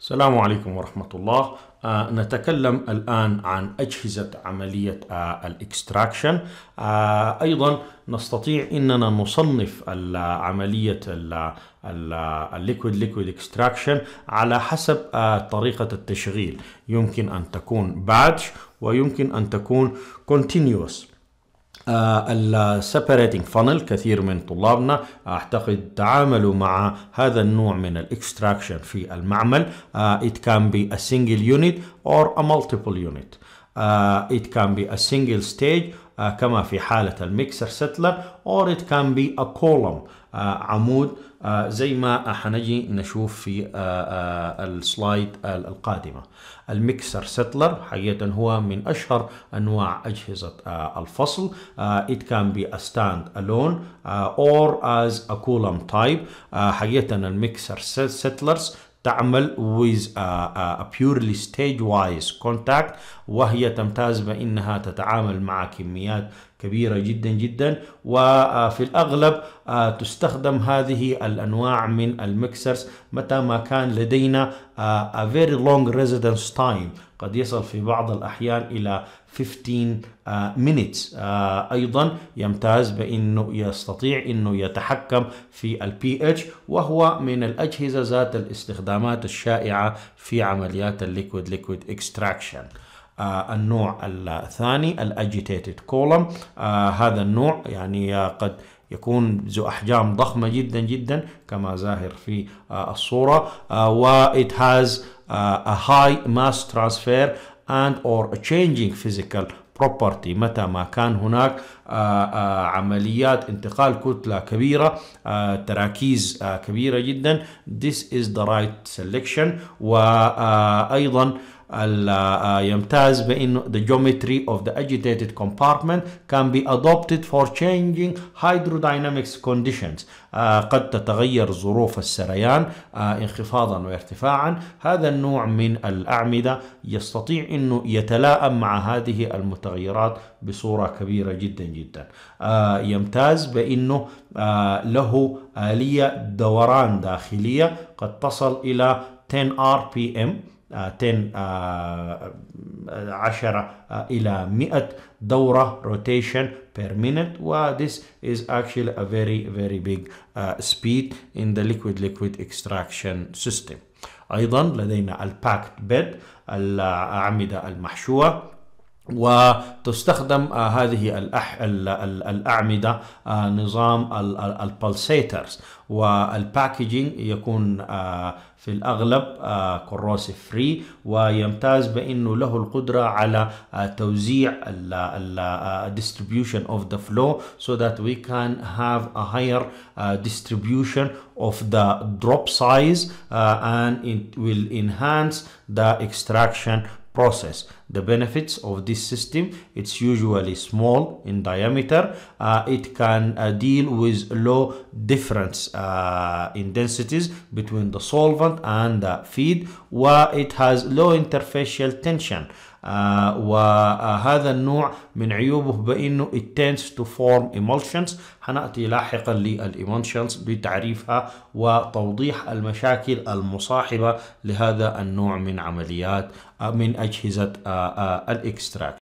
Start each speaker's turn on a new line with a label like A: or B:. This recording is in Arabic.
A: السلام عليكم ورحمة الله آه نتكلم الآن عن أجهزة عملية آه الإكستراكشن آه أيضا نستطيع أننا نصنف عملية الليكويد ليكويد اكستراكشن على حسب آه، طريقة التشغيل يمكن أن تكون باتش ويمكن أن تكون كونتينيوس آه، السبريتنج فانل كثير من طلابنا اعتقد تعاملوا مع هذا النوع من الاكستراكشن في المعمل آه، it can be a single unit or a multiple unit ات كان بي ا سنجل ستيج آه، كما في حالة الميكسر سيتلر or it can be a column آه، عمود آه، زي ما حنجي نشوف في السلايد القادمة الميكسر سيتلر حقيقة هو من أشهر أنواع أجهزة الفصل it can be a stand alone or as a column type حقيقة الميكسر سيتلرز تعمل with a, a, a purely stage wise contact وهي تمتاز بأنها تتعامل مع كميات كبيرة جدا جدا وفي الأغلب آه، تستخدم هذه الأنواع من المكسرز متى ما كان لدينا آه، a very long residence time قد يصل في بعض الأحيان إلى 15 آه، minutes أيضا يمتاز بأنه يستطيع أنه يتحكم في الـ pH وهو من الأجهزة ذات الاستخدامات الشائعة في عمليات الليكويد ليكويد اكستراكشن آه، النوع الثاني الاجيتيتد آه، كولم هذا النوع يعني قد يكون ذو أحجام ضخمة جدا جدا كما ظاهر في آه، الصورة و it has a high mass transfer and or a changing physical property متى ما كان هناك عمليات انتقال كتلة كبيرة تراكيز كبيرة جدا this is the right selection وأيضا آه، يمتاز بانه the geometry of the agitated compartment can be adopted for changing hydrodynamics conditions آه، قد تتغير ظروف السريان آه، انخفاضا وارتفاعا هذا النوع من الأعمدة يستطيع أنه يتلائم مع هذه المتغيرات بصورة كبيرة جدا جدا يمتاز بأنه له آلية دوران داخلية قد تصل إلى 10 RPM 10 10 إلى 100 دورة روتيشن per minute و this is actually a very very big uh, speed in the liquid liquid extraction system أيضا لدينا الباكت بيد الأعمدة المحشوة وتستخدم هذه الأعمدة نظام البلسيترز والباكجينج يكون في الأغلب كروسي فري ويمتاز بأنه له القدرة على توزيع distribution of the flow so that we can have a higher distribution of the drop size and it will enhance the extraction process the benefits of this system it's usually small in diameter uh, it can uh, deal with low difference uh, in densities between the solvent and the feed where it has low interfacial tension آه وهذا النوع من عيوبه بانه it tends to form emulsions حناتي لاحقا للإيمولشنز بتعريفها وتوضيح المشاكل المصاحبه لهذا النوع من عمليات من اجهزه آه آه، آه، الاكستراكت